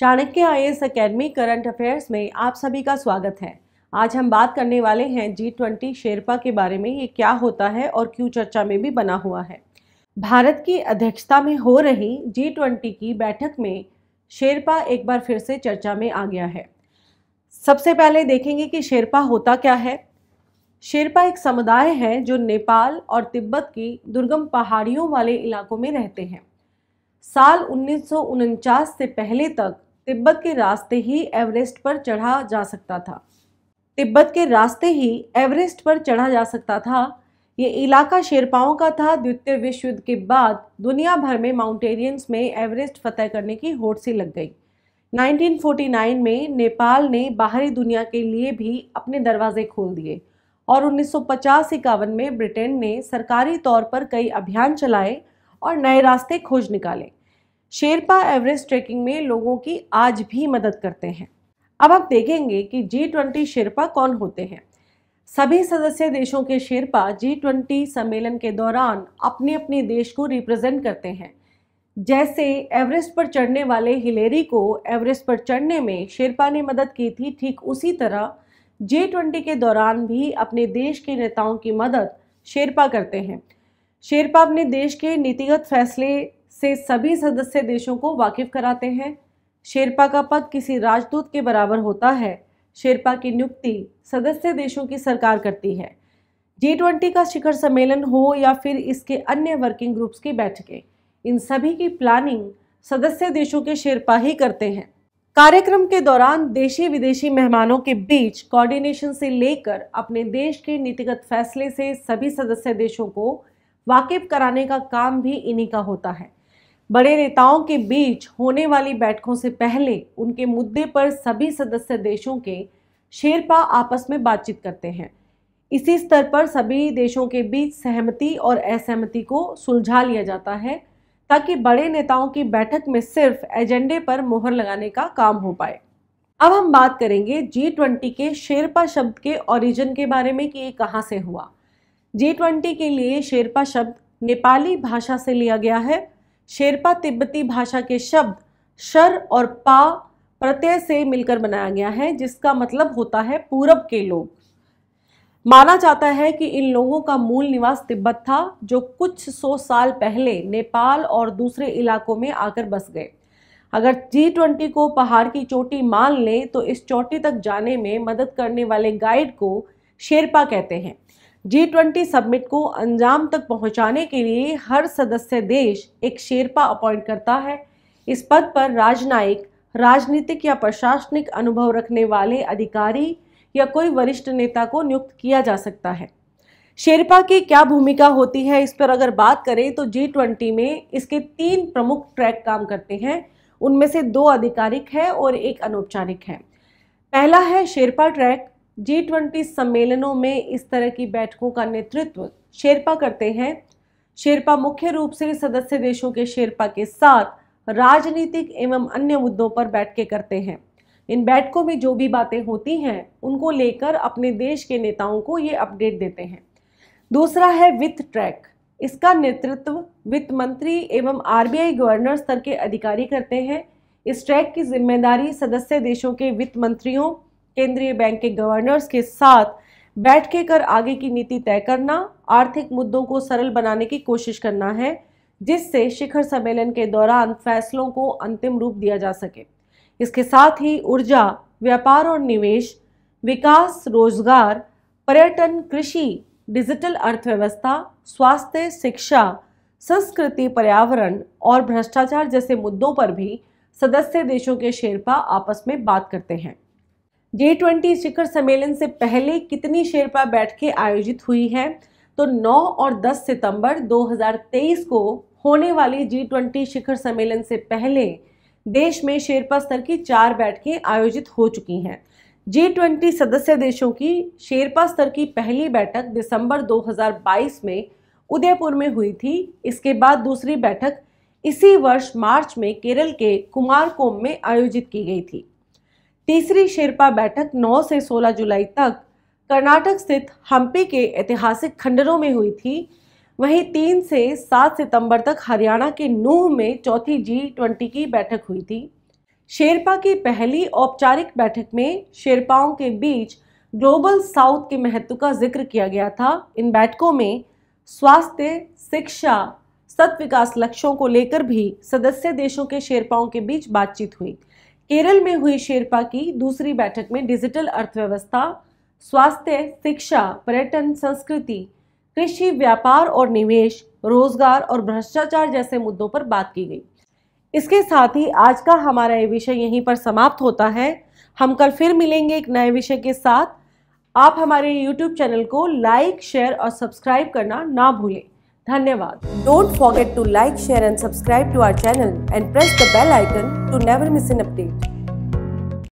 Chanakya IAS academy current affairs में आप सभी का स्वागत है आज हम बात करने वाले हैं जी ट्वेंटी शेरपा के बारे में ये क्या होता है और क्यों चर्चा में भी बना हुआ है भारत की अध्यक्षता में हो रही जी ट्वेंटी की बैठक में शेरपा एक बार फिर से चर्चा में आ गया है सबसे पहले देखेंगे कि शेरपा होता क्या है शेरपा एक समुदाय है जो नेपाल और तिब्बत की दुर्गम पहाड़ियों वाले इलाकों में रहते हैं साल उन्नीस से पहले तक तिब्बत के रास्ते ही एवरेस्ट पर चढ़ा जा सकता था तिब्बत के रास्ते ही एवरेस्ट पर चढ़ा जा सकता था ये इलाका शेरपाओं का था द्वितीय विश्व युद्ध के बाद दुनिया भर में माउंटेनियंस में एवरेस्ट फतह करने की होड़ सी लग गई 1949 में नेपाल ने बाहरी दुनिया के लिए भी अपने दरवाजे खोल दिए और उन्नीस सौ में ब्रिटेन ने सरकारी तौर पर कई अभियान चलाए और नए रास्ते खोज निकाले शेरपा एवरेस्ट ट्रैकिंग में लोगों की आज भी मदद करते हैं अब आप देखेंगे कि जी ट्वेंटी शेरपा कौन होते हैं सभी सदस्य देशों के शेरपा जी ट्वेंटी सम्मेलन के दौरान अपने अपने देश को रिप्रेजेंट करते हैं जैसे एवरेस्ट पर चढ़ने वाले हिलेरी को एवरेस्ट पर चढ़ने में शेरपा ने मदद की थी ठीक उसी तरह जे ट्वेंटी के दौरान भी अपने देश के नेताओं की मदद शेरपा करते हैं शेरपा अपने देश के नीतिगत फैसले से सभी सदस्य देशों को वाकिफ कराते हैं शेरपा का पद किसी राजदूत के बराबर होता है शेरपा की नियुक्ति सदस्य देशों की सरकार करती है जी ट्वेंटी का शिखर सम्मेलन हो या फिर इसके अन्य वर्किंग ग्रुप्स की बैठकें इन सभी की प्लानिंग सदस्य देशों के शेरपा ही करते हैं कार्यक्रम के दौरान देशी विदेशी मेहमानों के बीच कोऑर्डिनेशन से लेकर अपने देश के नीतिगत फैसले से सभी सदस्य देशों को वाकिफ कराने का काम भी इन्हीं का होता है बड़े नेताओं के बीच होने वाली बैठकों से पहले उनके मुद्दे पर सभी सदस्य देशों के शेरपा आपस में बातचीत करते हैं इसी स्तर पर सभी देशों के बीच सहमति और असहमति को सुलझा लिया जाता है ताकि बड़े नेताओं की बैठक में सिर्फ एजेंडे पर मोहर लगाने का काम हो पाए अब हम बात करेंगे जी ट्वेंटी के शेरपा शब्द के ओरिजिन के बारे में कि ये कहाँ से हुआ जी ट्वेंटी के लिए शेरपा शब्द नेपाली भाषा से लिया गया है शेरपा तिब्बती भाषा के शब्द शर और पा प्रत्यय से मिलकर बनाया गया है जिसका मतलब होता है पूरब के लोग माना जाता है कि इन लोगों का मूल निवास तिब्बत था जो कुछ सौ साल पहले नेपाल और दूसरे इलाकों में आकर बस गए अगर जी ट्वेंटी को पहाड़ की चोटी मान लें तो इस चोटी तक जाने में मदद करने वाले गाइड को शेरपा कहते हैं जी ट्वेंटी समिट को अंजाम तक पहुंचाने के लिए हर सदस्य देश एक शेरपा अपॉइंट करता है इस पद पर राजनयिक राजनीतिक या प्रशासनिक अनुभव रखने वाले अधिकारी या कोई वरिष्ठ नेता को नियुक्त किया जा सकता है शेरपा की क्या भूमिका होती है इस पर अगर बात करें तो जी ट्वेंटी में इसके तीन प्रमुख ट्रैक काम करते हैं उनमें से दो आधिकारिक है और एक अनौपचारिक है पहला है शेरपा ट्रैक जी ट्वेंटी सम्मेलनों में इस तरह की बैठकों का नेतृत्व शेरपा करते हैं शेरपा मुख्य रूप से सदस्य देशों के शेरपा के साथ राजनीतिक एवं अन्य मुद्दों पर बैठकें करते हैं इन बैठकों में जो भी बातें होती हैं उनको लेकर अपने देश के नेताओं को ये अपडेट देते हैं दूसरा है वित्त ट्रैक इसका नेतृत्व वित्त मंत्री एवं आरबीआई गवर्नर स्तर के अधिकारी करते हैं इस ट्रैक की जिम्मेदारी सदस्य देशों के वित्त मंत्रियों केंद्रीय बैंक के गवर्नर्स के साथ बैठ के कर आगे की नीति तय करना आर्थिक मुद्दों को सरल बनाने की कोशिश करना है जिससे शिखर सम्मेलन के दौरान फैसलों को अंतिम रूप दिया जा सके इसके साथ ही ऊर्जा व्यापार और निवेश विकास रोजगार पर्यटन कृषि डिजिटल अर्थव्यवस्था स्वास्थ्य शिक्षा संस्कृति पर्यावरण और भ्रष्टाचार जैसे मुद्दों पर भी सदस्य देशों के शेरपा आपस में बात करते हैं जे ट्वेंटी शिखर सम्मेलन से पहले कितनी शेरपा बैठकें आयोजित हुई हैं तो 9 और 10 सितंबर 2023 को होने वाली जी ट्वेंटी शिखर सम्मेलन से पहले देश में शेरपा स्तर की चार बैठकें आयोजित हो चुकी हैं जी ट्वेंटी सदस्य देशों की शेरपा स्तर की पहली बैठक दिसंबर 2022 में उदयपुर में हुई थी इसके बाद दूसरी बैठक इसी वर्ष मार्च में केरल के कुमारकोम में आयोजित की गई थी तीसरी शेरपा बैठक 9 से 16 जुलाई तक कर्नाटक स्थित हम्पी के ऐतिहासिक खंडरों में हुई थी वहीं तीन से सात सितंबर तक हरियाणा के नूह में चौथी जी ट्वेंटी की बैठक हुई थी शेरपा की पहली औपचारिक बैठक में शेरपाओं के बीच ग्लोबल साउथ के महत्व का जिक्र किया गया था इन बैठकों में स्वास्थ्य शिक्षा सत विकास लक्ष्यों को लेकर भी सदस्य देशों के शेरपाओं के बीच बातचीत हुई केरल में हुई शेरपा की दूसरी बैठक में डिजिटल अर्थव्यवस्था स्वास्थ्य शिक्षा पर्यटन संस्कृति कृषि व्यापार और निवेश रोजगार और भ्रष्टाचार जैसे मुद्दों पर बात की गई इसके साथ ही आज का हमारा ये विषय यहीं पर समाप्त होता है हम कल फिर मिलेंगे एक नए विषय के साथ आप हमारे YouTube चैनल को लाइक शेयर और सब्सक्राइब करना ना भूलें धन्यवाद don't forget to like share and subscribe to our channel and press the bell icon to never miss an update